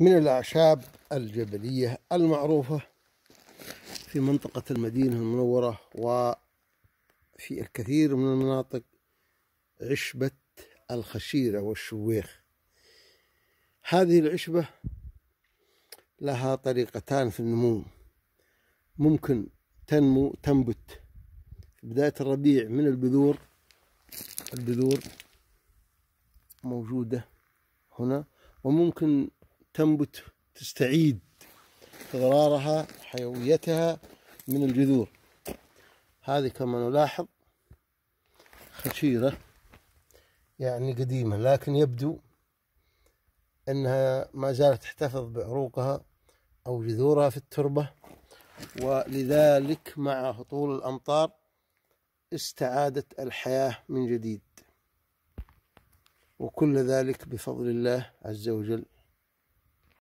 من الأعشاب الجبلية المعروفة في منطقة المدينة المنورة وفي الكثير من المناطق عشبة الخشيرة والشويخ هذه العشبة لها طريقتان في النمو ممكن تنمو تنبت في بداية الربيع من البذور البذور موجودة هنا وممكن تنبت تستعيد اضرارها حيويتها من الجذور هذه كما نلاحظ خشيرة يعني قديمة لكن يبدو أنها ما زالت تحتفظ بعروقها أو جذورها في التربة ولذلك مع هطول الأمطار استعادت الحياة من جديد وكل ذلك بفضل الله عز وجل